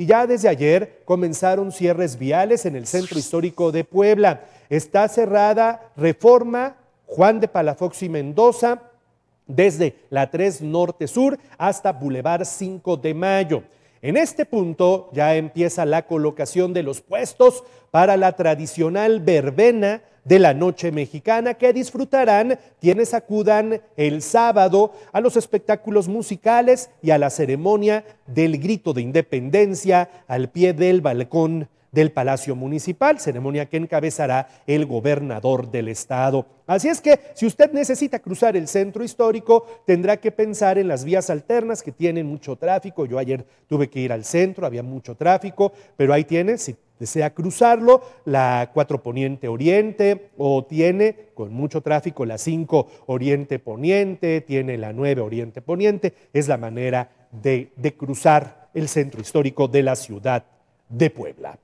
y ya desde ayer comenzaron cierres viales en el centro histórico de Puebla. Está cerrada Reforma, Juan de Palafox y Mendoza, desde la 3 Norte Sur hasta Boulevard 5 de Mayo. En este punto ya empieza la colocación de los puestos para la tradicional verbena de la noche mexicana que disfrutarán quienes acudan el sábado a los espectáculos musicales y a la ceremonia del grito de independencia al pie del balcón del Palacio Municipal, ceremonia que encabezará el gobernador del estado. Así es que si usted necesita cruzar el centro histórico, tendrá que pensar en las vías alternas que tienen mucho tráfico. Yo ayer tuve que ir al centro, había mucho tráfico, pero ahí tiene, si desea cruzarlo, la 4 Poniente Oriente o tiene con mucho tráfico la 5 Oriente Poniente, tiene la 9 Oriente Poniente, es la manera de, de cruzar el centro histórico de la ciudad de Puebla.